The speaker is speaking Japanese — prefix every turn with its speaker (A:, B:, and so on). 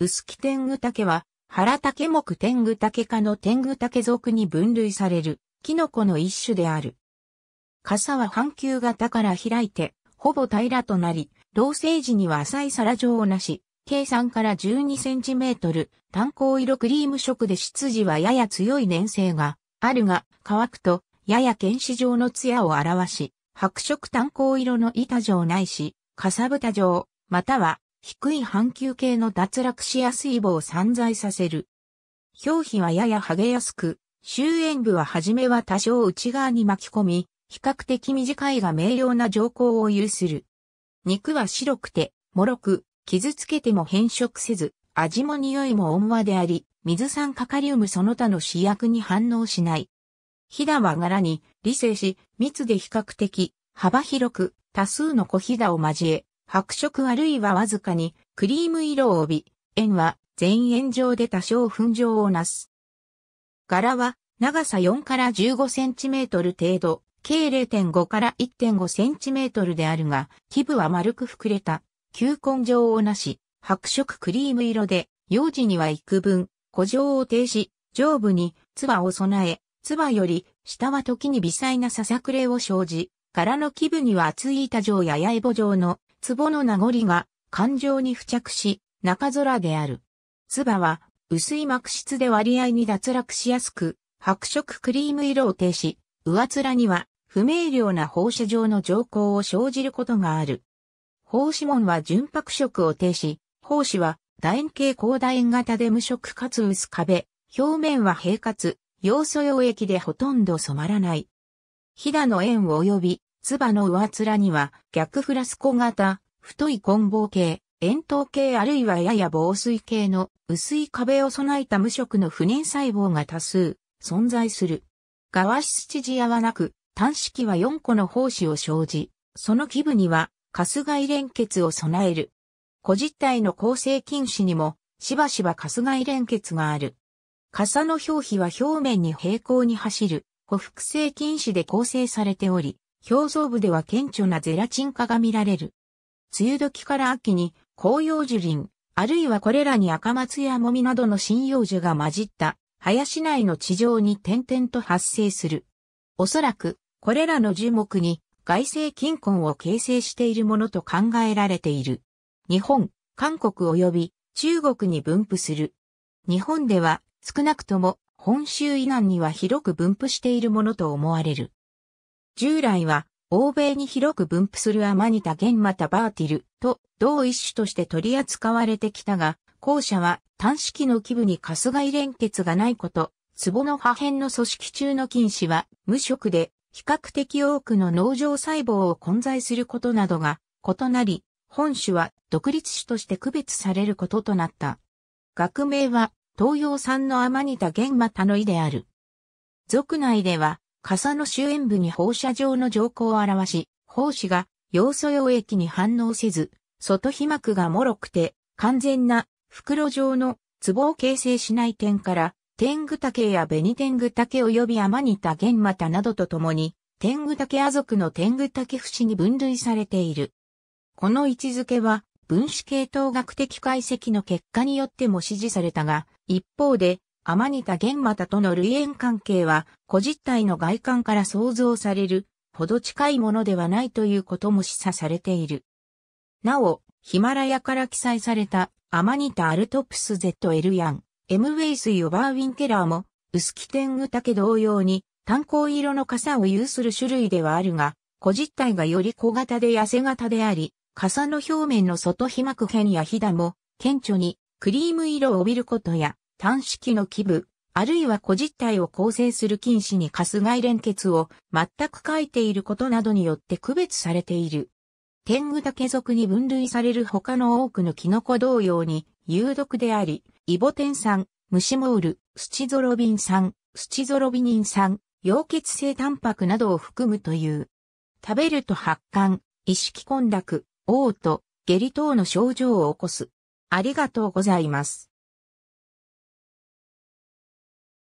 A: 薄木天狗竹は、原竹木天狗竹科の天狗竹属に分類される、キノコの一種である。傘は半球型から開いて、ほぼ平らとなり、老生時には浅い皿状をなし、計3から12センチメートル、炭鉱色クリーム色で出自はやや強い粘性があるが、乾くと、やや剣士状の艶を表し、白色炭鉱色の板状ないし、かさぶた状、または低い半球形の脱落しやすい棒を散在させる。表皮はやや剥げやすく、終焉部は初めは多少内側に巻き込み、比較的短いが明瞭な条項を有する。肉は白くて、脆く、傷つけても変色せず、味も匂いも温和であり、水酸カカリウムその他の試薬に反応しない。ヒダは柄に理性し、密で比較的、幅広く、多数の小ヒダを交え、白色あるいはわずかにクリーム色を帯び、円は全円状で多少粉状をなす。柄は長さ4から15センチメートル程度、計0.5から1.5センチメートルであるが、基部は丸く膨れた、球根状をなし、白色クリーム色で、幼児には幾分、古状を停止、上部に、唾を備え、唾より、下は時に微細なささくれを生じ、柄の基部には厚い板状や八重母状の壺の名残が感情に付着し、中空である。唾は薄い膜質で割合に脱落しやすく、白色クリーム色を呈し、上面には不明瞭な放射状の条項を生じることがある。胞子紋は純白色を呈し、胞子は楕円形高楕円型で無色かつ薄壁、表面は平滑、要素溶液でほとんど染まらない。ひだの円及び唾の上面には逆フラスコ型、太い棍棒形、円筒形あるいはやや防水形の薄い壁を備えた無色の不妊細胞が多数存在する。ガワシスチジアはなく、単式は4個の胞子を生じ、その基部にはカスガイ連結を備える。古実体の構成菌糸にもしばしばカスガイ連結がある。傘の表皮は表面に平行に走る、補複性菌糸で構成されており、表層部では顕著なゼラチン化が見られる。梅雨時から秋に紅葉樹林、あるいはこれらに赤松やもみなどの針葉樹が混じった林内の地上に点々と発生する。おそらく、これらの樹木に外生菌根を形成しているものと考えられている。日本、韓国及び中国に分布する。日本では少なくとも本州以南には広く分布しているものと思われる。従来は、欧米に広く分布するアマニタゲンマタバーティルと同一種として取り扱われてきたが、後者は単式の基部にカスイ連結がないこと、壺の破片の組織中の菌糸は無色で比較的多くの農場細胞を混在することなどが異なり、本種は独立種として区別されることとなった。学名は東洋産のアマニタゲンマタの意である。族内では傘の終焉部に放射状の状況を表し、胞子が要素溶液に反応せず、外皮膜が脆くて完全な袋状の壺を形成しない点から、天狗竹や紅天狗竹及び天にた玄股などとともに、天狗竹亜族の天狗竹節に分類されている。この位置づけは、分子系統学的解析の結果によっても支持されたが、一方で、天ゲン玄タとの類縁関係は、古実体の外観から想像される、ほど近いものではないということも示唆されている。なお、ヒマラヤから記載された、アマニタ・アルトプスゼット・エルヤン、エムウェイス・ヨバー・ウィンケラーも、薄木天狗竹同様に、炭鉱色の傘を有する種類ではあるが、古実体がより小型で痩せ型であり、傘の表面の外皮膜片やひだも、顕著にクリーム色を帯びることや、単式の基部、あるいは個実体を構成する菌糸にカス外連結を全く書いていることなどによって区別されている。天狗竹属に分類される他の多くのキノコ同様に有毒であり、イボテン酸、ムシモール、スチゾロビン酸、スチゾロビニン酸、溶血性タンパクなどを含むという。食べると発汗、意識混濁、嘔吐、下痢等の症状を起こす。ありがとうございます。